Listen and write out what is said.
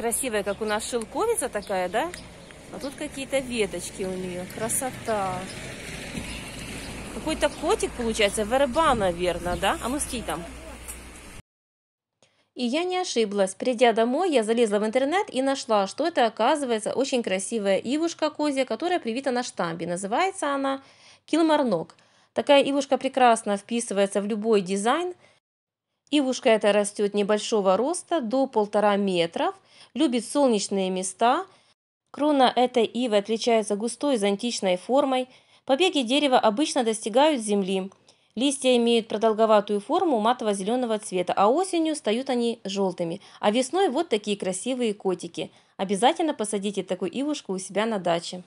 красивая, как у нас шелковица такая, да? А тут какие-то веточки у нее. Красота. Какой-то котик получается, верба, наверное, да? А мыски ну, там. И я не ошиблась. Придя домой, я залезла в интернет и нашла, что это оказывается очень красивая ивушка козья, которая привита на штамбе. Называется она килмарнок. Такая ивушка прекрасно вписывается в любой дизайн – Ивушка эта растет небольшого роста, до полтора метров, любит солнечные места. Крона этой ивы отличается густой зонтичной формой. Побеги дерева обычно достигают земли. Листья имеют продолговатую форму матово-зеленого цвета, а осенью стают они желтыми. А весной вот такие красивые котики. Обязательно посадите такую ивушку у себя на даче.